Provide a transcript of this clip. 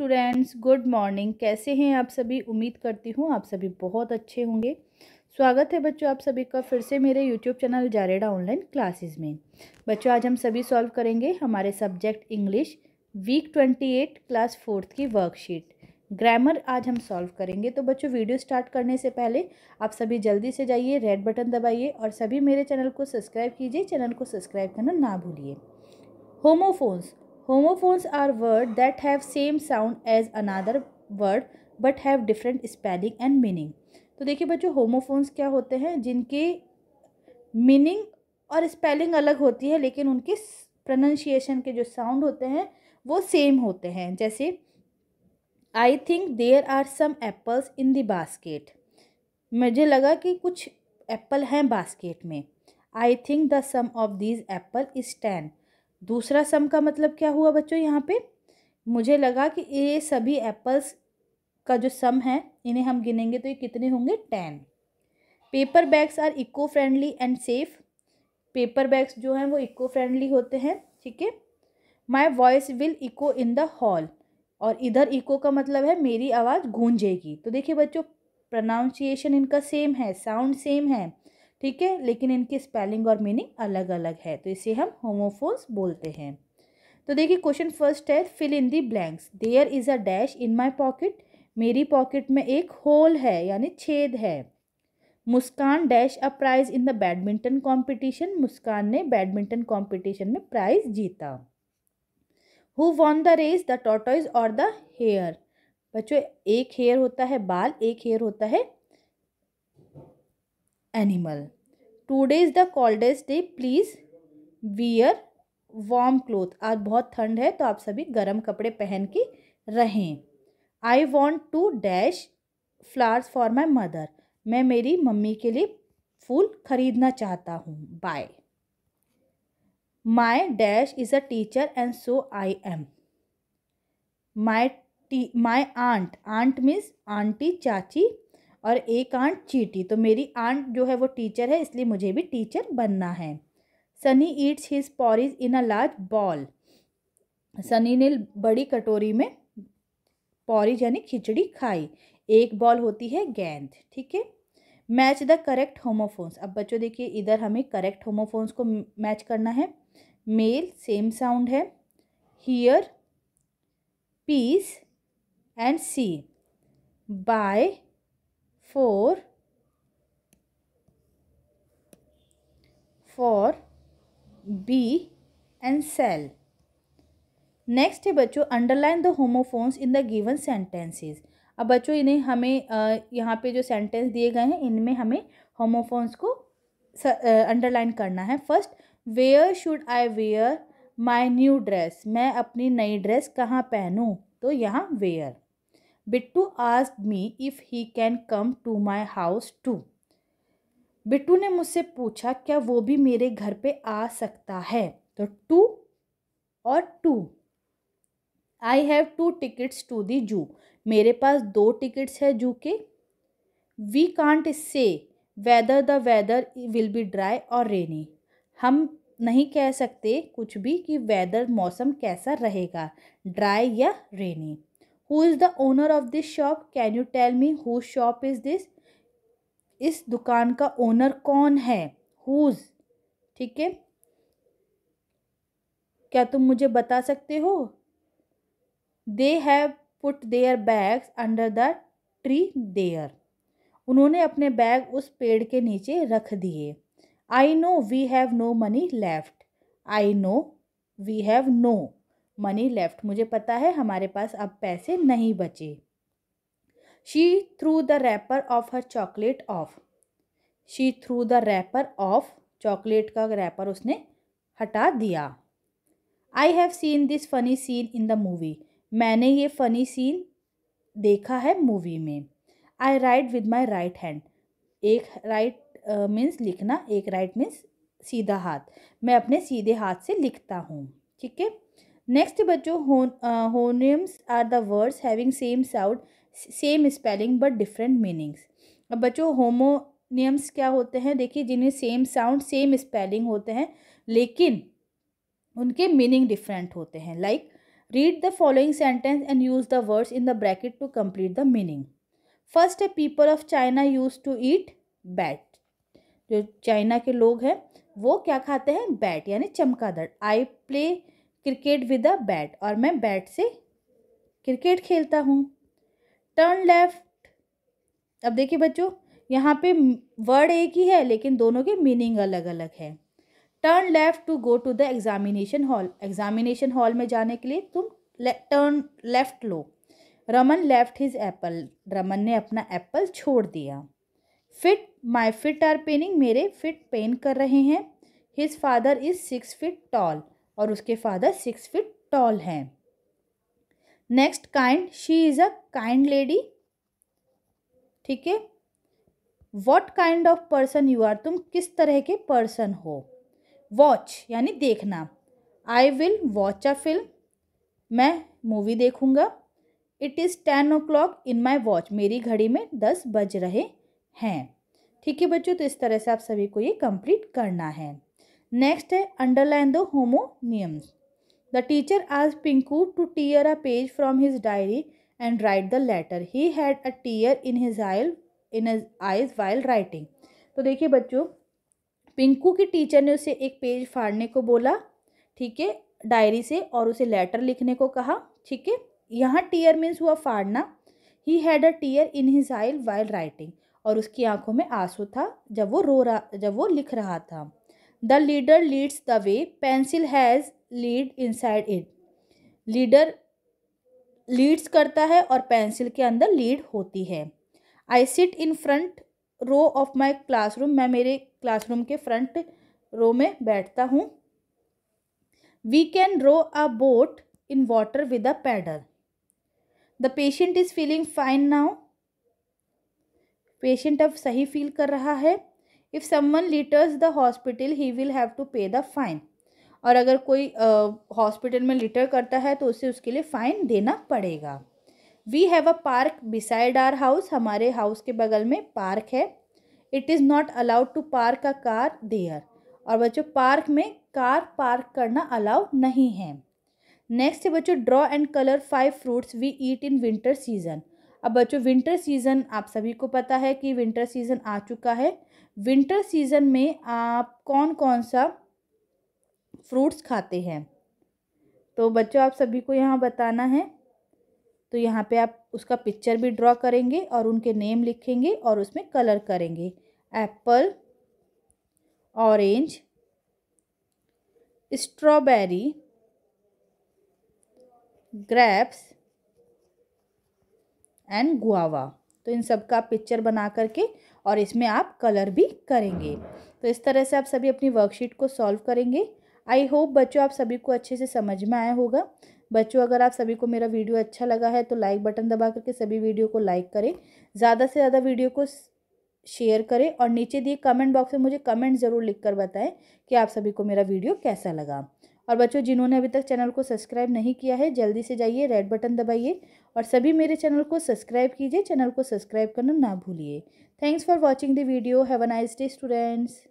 students good morning कैसे हैं आप सभी उम्मीद करती हूँ आप सभी बहुत अच्छे होंगे स्वागत है बच्चों आप सभी का फिर से मेरे यूट्यूब चैनल जारेडा ऑनलाइन क्लासेस में बच्चों आज हम सभी सॉल्व करेंगे हमारे subject English week twenty eight class fourth की वर्कशीट ग्रामर आज हम सॉल्व करेंगे तो बच्चों वीडियो स्टार्ट करने से पहले आप सभी जल्दी से जाइए रेड बटन दबाइए और सभी मेरे चैनल को सब्सक्राइब कीजिए चैनल को सब्सक्राइब करना ना भूलिए homophones homophones are word that have same sound as another word but have different spelling and meaning तो देखिए बच्चों होमोफोन्स क्या होते हैं जिनके मीनिंग और स्पेलिंग अलग होती है लेकिन उनके प्रोनाउंसिएशन के जो साउंड होते हैं वो सेम होते हैं जैसे I think there are some apples in the basket मुझे लगा कि कुछ एप्पल हैं बास्केट में I think the sum of these apple is ten दूसरा सम का मतलब क्या हुआ बच्चों यहाँ पे मुझे लगा कि ये सभी एप्पल्स का जो सम है इन्हें हम गिनेंगे तो ये कितने होंगे ten paper bags are eco friendly and safe paper bags जो हैं वो इको फ्रेंडली होते हैं ठीक है my voice will echo in the hall और इधर इको का मतलब है मेरी आवाज़ गूंजेगी तो देखिए बच्चों प्रोनाउंसिएशन इनका सेम है साउंड सेम है ठीक है लेकिन इनकी स्पेलिंग और मीनिंग अलग अलग है तो इसे हम होमोफोन्स बोलते हैं तो देखिए क्वेश्चन फर्स्ट है fill in the blanks there is a dash in my pocket मेरी पॉकेट में एक होल है यानी छेद है Muskan dash a prize in the badminton competition Muskan ने बैडमिंटन कंपटीशन में प्राइज़ जीता who won the race the tortoise और द हेयर बच्चों एक हेयर होता है बाल एक हेयर होता है animal today is the coldest day please wear warm cloth आज बहुत ठंड है तो आप सभी गर्म कपड़े पहन के रहें I want to dash flowers for my mother मैं मेरी मम्मी के लिए फूल खरीदना चाहता हूँ by my dash is a teacher and so I am my T my aunt aunt means aunty चाची और एक आंट चीटी तो मेरी आंट जो है वो टीचर है इसलिए मुझे भी टीचर बनना है Sunny eats his porridge in a large bowl Sunny ने बड़ी कटोरी में पॉरीज यानी खिचड़ी खाई एक बॉल होती है गेंद ठीक है मैच द करेक्ट होमोफोन्स अब बच्चों देखिए इधर हमें करेक्ट होमोफोन्स को मैच करना है मेल सेम साउंड है here peace and sea buy four for B and sell next है बच्चों underline the homophones in the given sentences अब बच्चों इन्हें हमें यहाँ पे जो सेंटेंस दिए गए हैं इनमें हमें होमोफोन्स को अंडरलाइन करना है first where should I wear my new dress मैं अपनी नई ड्रेस कहाँ पहनूँ तो यहाँ where Bittu ask me if he can come to my house too Bittu ने मुझसे पूछा क्या वो भी मेरे घर पे आ सकता है तो टू और two I have two tickets to the zoo मेरे पास दो टिकट्स है जू के we can't say whether the weather will be dry और रेनी हम नहीं कह सकते कुछ भी कि वेदर मौसम कैसा रहेगा ड्राई या rainy who is the owner of this shop can you tell me whose shop is this इस दुकान का ओनर कौन है हुज ठीक है क्या तुम मुझे बता सकते हो they have put their bags under the tree there उन्होंने अपने बैग उस पेड़ के नीचे रख दिए I know we have no money left I know we have no money left मुझे पता है हमारे पास अब पैसे नहीं बचे she threw the wrapper off her chocolate off she threw the wrapper off chocolate का रैपर उसने हटा दिया I have seen this funny seen in the movie मैंने ये फ़नी सीन देखा है मूवी में I write with my right hand एक राइट मीन्स uh, लिखना एक राइट मीन्स सीधा हाथ मैं अपने सीधे हाथ से लिखता हूँ ठीक है नेक्स्ट बच्चों homonyms are the words having same sound same spelling but different meanings अब बच्चों होमोनियम्स क्या होते हैं देखिए जिन्हें सेम साउंड सेम स्पेलिंग होते हैं लेकिन उनके मीनिंग डिफरेंट होते हैं like read the following sentence and use the words in the bracket to complete the meaning first है people of China use to eat bat जो चाइना के लोग हैं वो क्या खाते हैं बैट यानी चमकादड़ I play cricket with a bat और मैं बैट से क्रिकेट खेलता हूँ टर्न लेफ्ट अब देखिए बच्चों यहाँ पे वर्ड एक ही है लेकिन दोनों के मीनिंग अलग अलग है turn left to go to the examination hall examination hall में जाने के लिए तुम टर्न लेफ्ट लो Raman left his apple Raman ने अपना एप्पल छोड़ दिया feet my feet are paining मेरे फिट पेन कर रहे हैं his father is six feet tall और उसके फादर सिक्स फिट टॉल हैं next kind she is a kind lady ठीक है what kind of person you are तुम किस तरह के पर्सन हो वॉच यानी देखना I will watch a film मैं मूवी देखूंगा it is ten o'clock in my watch मेरी घड़ी में दस बज रहे हैं ठीक है बच्चों तो इस तरह से आप सभी को ये कंप्लीट करना है नेक्स्ट है underline the homonyms the teacher आज Pinku to tear a page from his diary and write the letter he had a tear in his eye in his eyes while writing तो देखिए बच्चों पिंकू की टीचर ने उसे एक पेज फाड़ने को बोला ठीक है डायरी से और उसे लेटर लिखने को कहा ठीक है यहाँ टीयर मीन्स हुआ फाड़ना he had a tear in his eye while writing और उसकी आंखों में आंसू था जब वो रो रहा जब वो लिख रहा था the leader leads the way pencil has lead inside it leader leads करता है और पेंसिल के अंदर लीड होती है I sit in front row of my classroom मैं मेरे क्लासरूम के फ्रंट रो में बैठता हूँ we can row a boat in water with a paddle the patient is feeling fine now patient अब सही फील कर रहा है if someone litters the hospital he will have to pay the fine और अगर कोई हॉस्पिटल में litre करता है तो उसे उसके लिए फ़ाइन देना पड़ेगा we have a park beside our house हमारे हाउस के बगल में पार्क है it is not allowed to park a car there और बच्चों पार्क में कार पार्क करना अलाउ नहीं है नेक्स्ट है बच्चों draw and colour five fruits we eat in winter season अब बच्चों विंटर सीज़न आप सभी को पता है कि विंटर सीज़न आ चुका है विंटर सीज़न में आप कौन कौन सा फ्रूट्स खाते हैं तो बच्चों आप सभी को यहाँ बताना है तो यहाँ पे आप उसका पिक्चर भी ड्रॉ करेंगे और उनके नेम लिखेंगे और उसमें कलर करेंगे apple orange strawberry grapes and guava तो इन सब का पिक्चर बना करके और इसमें आप कलर भी करेंगे तो इस तरह से आप सभी अपनी वर्कशीट को सॉल्व करेंगे आई होप बच्चों आप सभी को अच्छे से समझ में आया होगा बच्चों अगर आप सभी को मेरा वीडियो अच्छा लगा है तो लाइक बटन दबा करके सभी वीडियो को लाइक करें ज़्यादा से ज़्यादा वीडियो को शेयर करें और नीचे दिए कमेंट बॉक्स में मुझे कमेंट ज़रूर लिख कर बताएं कि आप सभी को मेरा वीडियो कैसा लगा और बच्चों जिन्होंने अभी तक चैनल को सब्सक्राइब नहीं किया है जल्दी से जाइए रेड बटन दबाइए और सभी मेरे चैनल को सब्सक्राइब कीजिए चैनल को सब्सक्राइब करना ना भूलिए thanks for watching the video have a nice day students